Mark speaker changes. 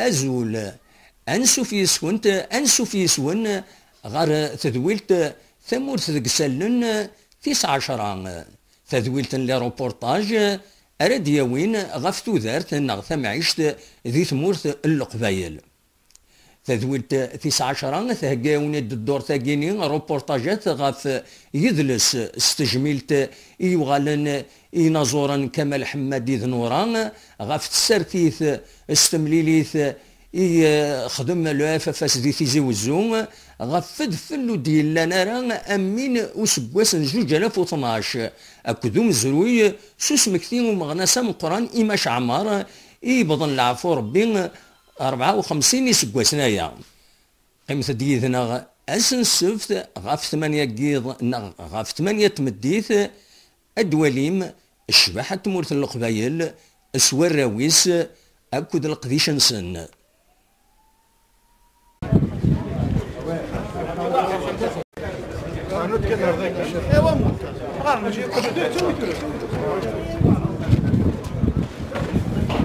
Speaker 1: أزول أنسف يسونت أنسو يسون غار تدويلت ثمورت ذك سلن تسعة عشرة تذويلت لروبورتاج أرد يوين غفتو ذارت نغ عيشت ذي ثمور القبيل تذويلت تسعة عشرة تهقاونا الدور تاقيني روبورتاجات غاف يدلس استجميلت يوغالن ينازورا كمال حمادي ذنوران غاف تسرتيث استمليليث يخدم لعافة فاسدي دي تيزي وزوم غفد فلو ديلا نرى امين وسبواس جوج الاف وطناش اكدوم زروي سوس مكتين ومغنسا من قران ايماش عمار بضن العفو ربي وخمسين 54 اسكواسنايا قيمة ديثنا اسن سفت غاف ثمانية قيض نغ غاف ثمانية تمديث الدواليم الشباحة تمورث القبايل أسوار راويس أكد القديش نسن